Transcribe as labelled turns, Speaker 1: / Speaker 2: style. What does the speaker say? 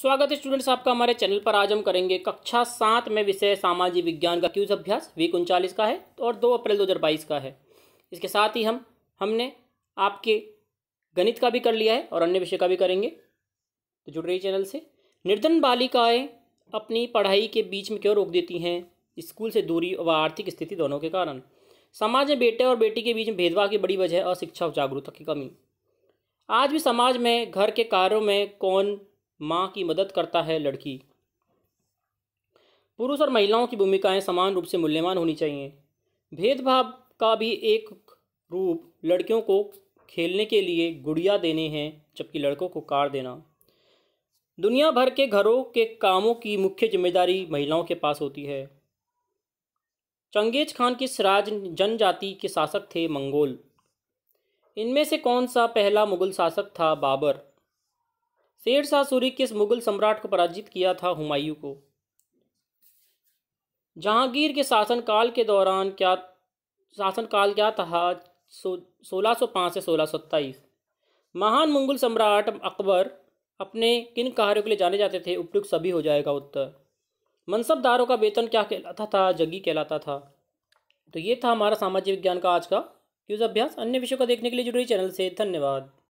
Speaker 1: स्वागत है स्टूडेंट्स आपका हमारे चैनल पर आज हम करेंगे कक्षा सात में विषय सामाजिक विज्ञान का क्यूज अभ्यास वीक उनचालीस का है और दो अप्रैल दो हज़ार बाईस का है इसके साथ ही हम हमने आपके गणित का भी कर लिया है और अन्य विषय का भी करेंगे तो जुड़ रही चैनल से निर्धन बालिकाएँ अपनी पढ़ाई के बीच में क्यों रोक देती हैं स्कूल से दूरी व आर्थिक स्थिति दोनों के कारण समाज में बेटे और बेटी के बीच में भेदभाव की बड़ी वजह और शिक्षा और जागरूकता की कमी आज भी समाज में घर के कार्यों में कौन माँ की मदद करता है लड़की पुरुष और महिलाओं की भूमिकाएं समान रूप से मूल्यवान होनी चाहिए भेदभाव का भी एक रूप लड़कियों को खेलने के लिए गुड़िया देने हैं जबकि लड़कों को कार देना दुनिया भर के घरों के कामों की मुख्य जिम्मेदारी महिलाओं के पास होती है चंगेज खान किस राज जनजाति के शासक थे मंगोल इनमें से कौन सा पहला मुगल शासक था बाबर शेर शाह सूरी किस मुगल सम्राट को पराजित किया था हुमायूं को जहांगीर के शासनकाल के दौरान क्या शासनकाल क्या था सो सोलह सौ पाँच से सोलह सौ सत्ताईस महान मुगल सम्राट अकबर अपने किन कार्यों के लिए जाने जाते थे उपयुक्त सभी हो जाएगा उत्तर मनसबदारों का वेतन क्या कहलाता था जगी कहलाता था तो ये था हमारा सामाजिक विज्ञान का आज का यूज अभ्यास अन्य विषयों का देखने के लिए जुड़े चैनल से धन्यवाद